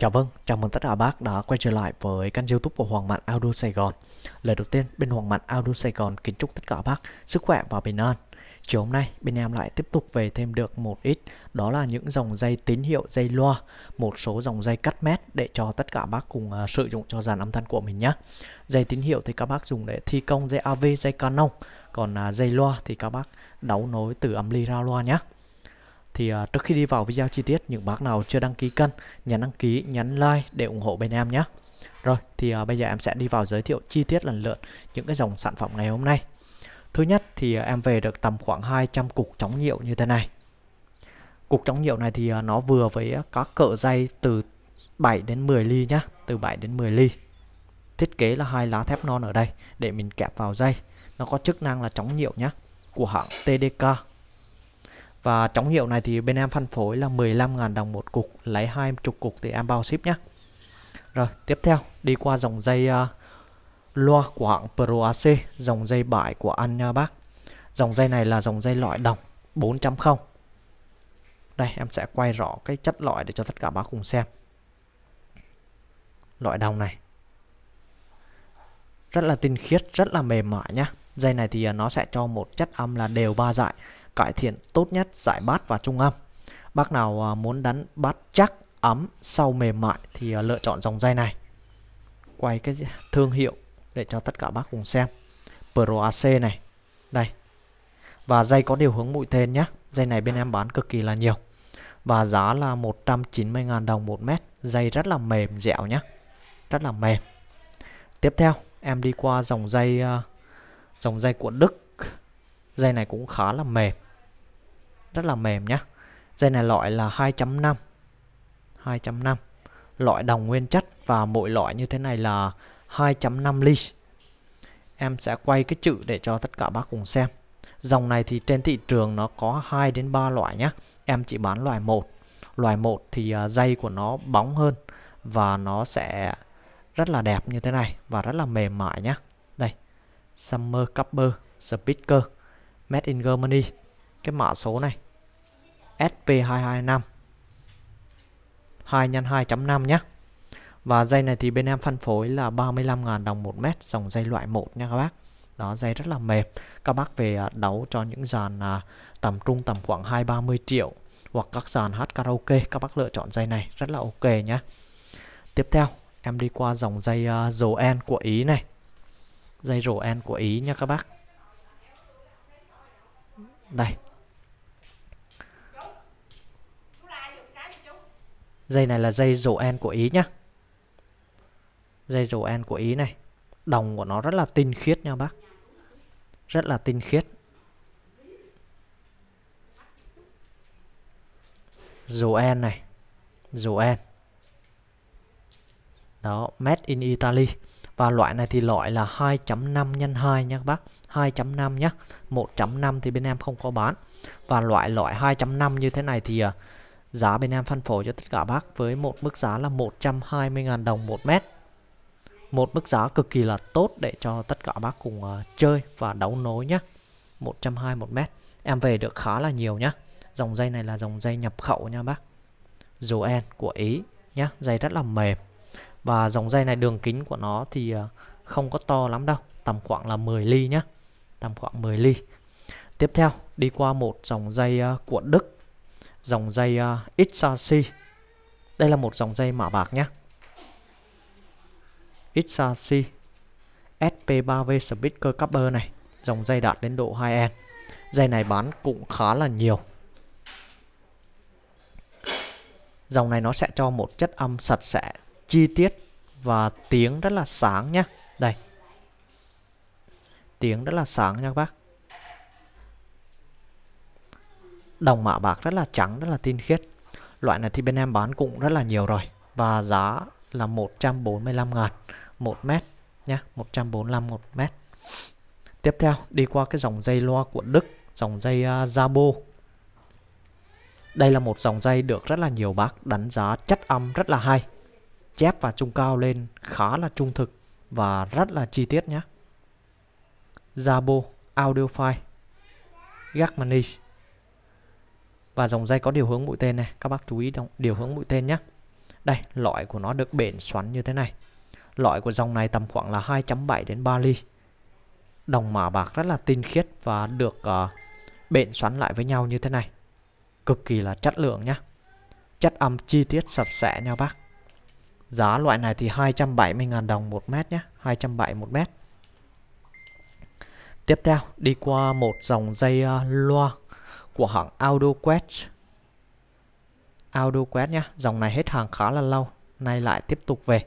Chào vâng, chào mừng tất cả bác đã quay trở lại với kênh youtube của Hoàng Mạn Audio Sài Gòn Lời đầu tiên, bên Hoàng Mạn Audio Sài Gòn kính chúc tất cả bác sức khỏe và bình an Chiều hôm nay, bên em lại tiếp tục về thêm được một ít Đó là những dòng dây tín hiệu dây loa Một số dòng dây cắt mét để cho tất cả bác cùng uh, sử dụng cho dàn âm thanh của mình nhé Dây tín hiệu thì các bác dùng để thi công dây AV, dây canon Còn uh, dây loa thì các bác đấu nối từ âm ly ra loa nhé thì uh, trước khi đi vào video chi tiết, những bác nào chưa đăng ký kênh, nhấn đăng ký, nhấn like để ủng hộ bên em nhé. Rồi, thì uh, bây giờ em sẽ đi vào giới thiệu chi tiết lần lượt những cái dòng sản phẩm ngày hôm nay. Thứ nhất thì uh, em về được tầm khoảng 200 cục chống nhiễu như thế này. Cục chống nhiễu này thì uh, nó vừa với các cỡ dây từ 7 đến 10 ly nhá, từ 7 đến 10 ly. Thiết kế là hai lá thép non ở đây để mình kẹp vào dây. Nó có chức năng là chống nhiễu nhá của hãng TDK và trong hiệu này thì bên em phân phối là 15.000 đồng một cục, lấy 20 cục thì em bao ship nhé. Rồi, tiếp theo đi qua dòng dây uh, loa của hãng Pro AC, dòng dây bãi của An nha à, bác. Dòng dây này là dòng dây loại đồng 4.0. Đây, em sẽ quay rõ cái chất loại để cho tất cả bác cùng xem. Loại đồng này. Rất là tinh khiết, rất là mềm mại nhá. Dây này thì à, nó sẽ cho một chất âm là đều ba dại cải thiện tốt nhất giải bát và trung âm. Bác nào à, muốn đánh bát chắc, ấm, sau mềm mại thì à, lựa chọn dòng dây này. Quay cái thương hiệu để cho tất cả bác cùng xem. Pro AC này. Đây. Và dây có điều hướng mũi tên nhé. Dây này bên em bán cực kỳ là nhiều. Và giá là 190.000 đồng một mét. Dây rất là mềm dẻo nhé. Rất là mềm. Tiếp theo, em đi qua dòng dây à, dòng dây của Đức dây này cũng khá là mềm rất là mềm nhá dây này loại là 2.5 2.5 loại đồng nguyên chất và mỗi loại như thế này là 2.5 ly em sẽ quay cái chữ để cho tất cả bác cùng xem dòng này thì trên thị trường nó có 2 đến 3 loại nhá. em chỉ bán loại 1 loại 1 thì à, dây của nó bóng hơn và nó sẽ rất là đẹp như thế này và rất là mềm mại nhá. đây Summer Copper Speaker Made in Germany cái mã số này SP225 2 x 2.5 nhé và dây này thì bên em phân phối là 35.000 đồng một mét dòng dây loại 1 nha các bác đó dây rất là mềm các bác về à, đấu cho những dàn à, tầm trung tầm khoảng 2 30 triệu hoặc các dàn hát karaoke các bác lựa chọn dây này rất là ok nhé tiếp theo em đi qua dòng dây uh, à, rồ của Ý này dây rồ của Ý nha các bác đây dây này là dây rổ en của ý nhá dây rổ en của ý này đồng của nó rất là tinh khiết nha bác rất là tinh khiết rổ en này rổ en đó made in italy và loại này thì loại là 2.5 nhân 2 nha các bác 2.5 nhá 1.5 thì bên em không có bán và loại loại 2.5 như thế này thì à, giá bên em phân phối cho tất cả bác với một mức giá là 120.000 đồng một mét một mức giá cực kỳ là tốt để cho tất cả bác cùng uh, chơi và đấu nối nhá 120 một mét em về được khá là nhiều nhá dòng dây này là dòng dây nhập khẩu nha bác Joen của Ý nhá dây rất là mềm và dòng dây này đường kính của nó thì à, không có to lắm đâu tầm khoảng là 10 ly nhé tầm khoảng 10 ly tiếp theo đi qua một dòng dây à, của Đức dòng dây XRC à, đây là một dòng dây mạ bạc nhé XRC SP3V Speaker Copper này dòng dây đạt đến độ 2 end dây này bán cũng khá là nhiều dòng này nó sẽ cho một chất âm sạch sẽ chi tiết và tiếng rất là sáng nhá đây tiếng rất là sáng nha các bác đồng mạ bạc rất là trắng rất là tinh khiết loại này thì bên em bán cũng rất là nhiều rồi và giá là 145 ngàn một mét nhá 145 một mét tiếp theo đi qua cái dòng dây loa của Đức dòng dây uh, Zabo đây là một dòng dây được rất là nhiều bác đánh giá chất âm rất là hay chép và trung cao lên khá là trung thực và rất là chi tiết nhé. Zabo Audio File Gagmanish và dòng dây có điều hướng mũi tên này các bác chú ý trong điều hướng mũi tên nhé đây lõi của nó được bện xoắn như thế này lõi của dòng này tầm khoảng là 2.7 đến 3 ly đồng mã bạc rất là tinh khiết và được uh, bện xoắn lại với nhau như thế này cực kỳ là chất lượng nhé chất âm chi tiết sạch sẽ nha bác Giá loại này thì 270.000 đồng một mét nhé 270 một mét Tiếp theo đi qua một dòng dây à, loa của hãng AudioQuest, AudioQuest nhé Dòng này hết hàng khá là lâu Nay lại tiếp tục về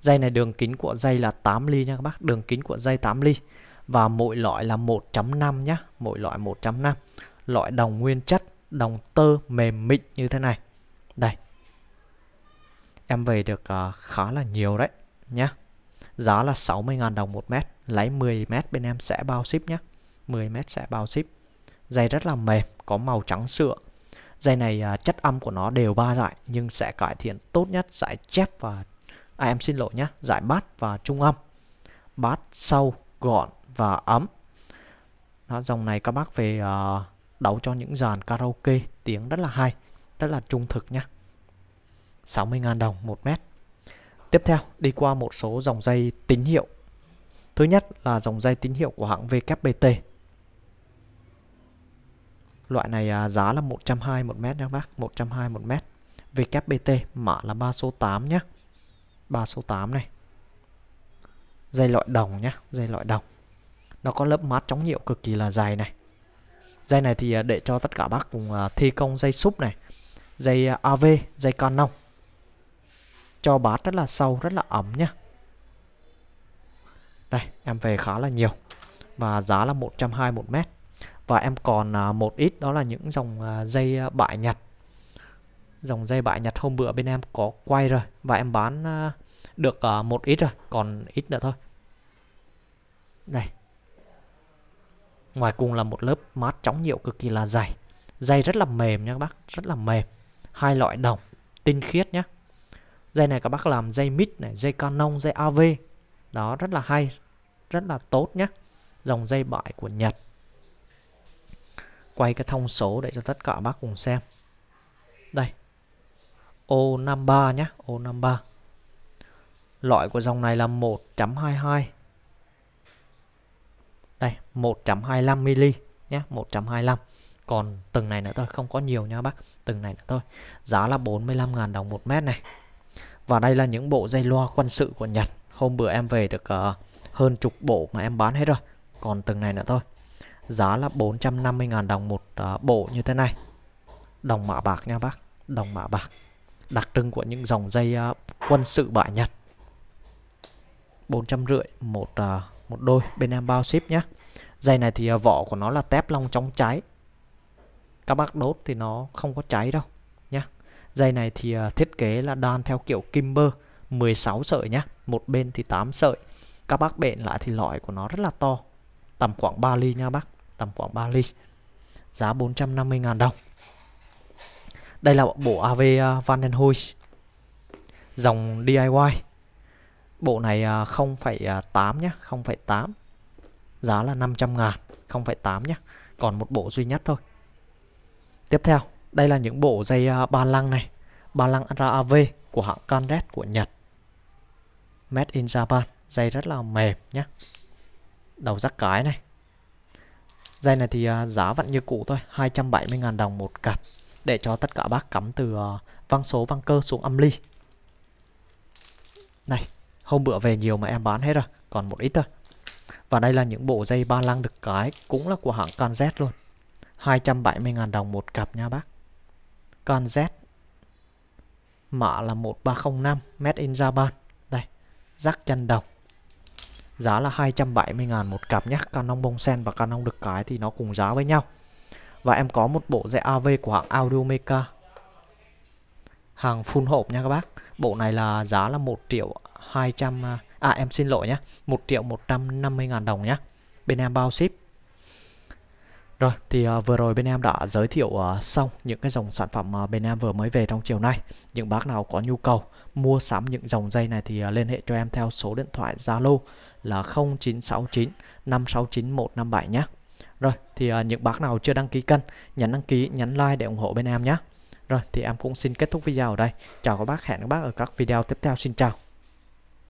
Dây này đường kính của dây là 8 ly nha các bác Đường kính của dây 8 ly Và mỗi loại là 1.5 nhé Mỗi loại 1.5 Loại đồng nguyên chất Đồng tơ mềm mịn như thế này Đây em về được uh, khá là nhiều đấy nhé giá là 60.000 đồng một mét lấy 10 mét bên em sẽ bao ship nhé 10 mét sẽ bao ship Dây rất là mềm có màu trắng sữa Dây này uh, chất âm của nó đều ba giải nhưng sẽ cải thiện tốt nhất giải chép và à, em xin lỗi nhé giải bát và trung âm bát sâu gọn và ấm Nó dòng này các bác về uh, đấu cho những dàn karaoke tiếng rất là hay rất là trung thực nhé. 60.000 đồng 1 mét. Tiếp theo, đi qua một số dòng dây tín hiệu. Thứ nhất là dòng dây tín hiệu của hãng WPT. Loại này à, giá là 120 1 mét nha bác, 120 1 mét. WPT mã là 3 số 8 nhé. 3 số 8 này. Dây loại đồng nhé, dây loại đồng. Nó có lớp mát chống nhiễu cực kỳ là dày này. Dây này thì à, để cho tất cả bác cùng à, thi công dây súp này, dây AV, dây canon cho bát rất là sâu rất là ấm nhá đây em về khá là nhiều và giá là 120 một mét và em còn à, một ít đó là những dòng à, dây à, bại nhặt, dòng dây bại nhặt hôm bữa bên em có quay rồi và em bán được một ít rồi còn ít nữa thôi đây ngoài cùng là một lớp mát chống nhiều cực kỳ là dày dây rất là mềm nha các bác rất là mềm hai loại đồng tinh khiết nhé dây này các bác làm dây mid này dây canon dây av đó rất là hay rất là tốt nhé dòng dây bãi của nhật quay cái thông số để cho tất cả bác cùng xem đây O53 nhé O53 loại của dòng này là 1.22 đây 1.25mm nhé 125 còn từng này nữa thôi không có nhiều nha bác từng này nữa thôi giá là 45.000 đồng một mét này và đây là những bộ dây loa quân sự của Nhật Hôm bữa em về được uh, hơn chục bộ mà em bán hết rồi Còn từng này nữa thôi Giá là 450.000 đồng một uh, bộ như thế này Đồng mã bạc nha bác Đồng mã bạc Đặc trưng của những dòng dây uh, quân sự bại Nhật 450 một uh, một đôi bên em bao ship nhé Dây này thì uh, vỏ của nó là tép long chống cháy Các bác đốt thì nó không có cháy đâu Dây này thì à, thiết kế là đan theo kiểu Kimber 16 sợi nhá Một bên thì 8 sợi Các bác bện lại thì lõi của nó rất là to Tầm khoảng 3 ly nha bác Tầm khoảng 3 ly Giá 450.000 đồng Đây là bộ AV à, Van den Hoes Dòng DIY Bộ này 0,8 nhé 0,8 Giá là 500 ngàn 0,8 nhé Còn một bộ duy nhất thôi Tiếp theo đây là những bộ dây à, ba lăng này, ba lăng RAV của hãng Canred của Nhật. Made in Japan, dây rất là mềm nhé. Đầu rắc cái này. Dây này thì à, giá vẫn như cũ thôi, 270.000 đồng một cặp để cho tất cả bác cắm từ à, văng số văng cơ xuống âm ly. Này, hôm bữa về nhiều mà em bán hết rồi, còn một ít thôi. Và đây là những bộ dây ba lăng được cái cũng là của hãng Canjet luôn. 270.000 đồng một cặp nha bác con Z mã là 1305 made in Japan đây rắc chân đồng giá là 270 ngàn một cặp nhé Canon sen và Canon được cái thì nó cùng giá với nhau và em có một bộ dạy AV của hãng Audio Meca hàng full hộp nha các bác bộ này là giá là 1 triệu 200 à, à em xin lỗi nhé 1 triệu 150 ngàn đồng nhé bên em bao ship rồi thì uh, vừa rồi bên em đã giới thiệu uh, xong những cái dòng sản phẩm uh, bên em vừa mới về trong chiều nay. Những bác nào có nhu cầu mua sắm những dòng dây này thì uh, liên hệ cho em theo số điện thoại Zalo là 0969 569 157 nhé. Rồi thì uh, những bác nào chưa đăng ký kênh, nhấn đăng ký, nhấn like để ủng hộ bên em nhé. Rồi thì em cũng xin kết thúc video ở đây. Chào các bác, hẹn các bác ở các video tiếp theo. Xin chào.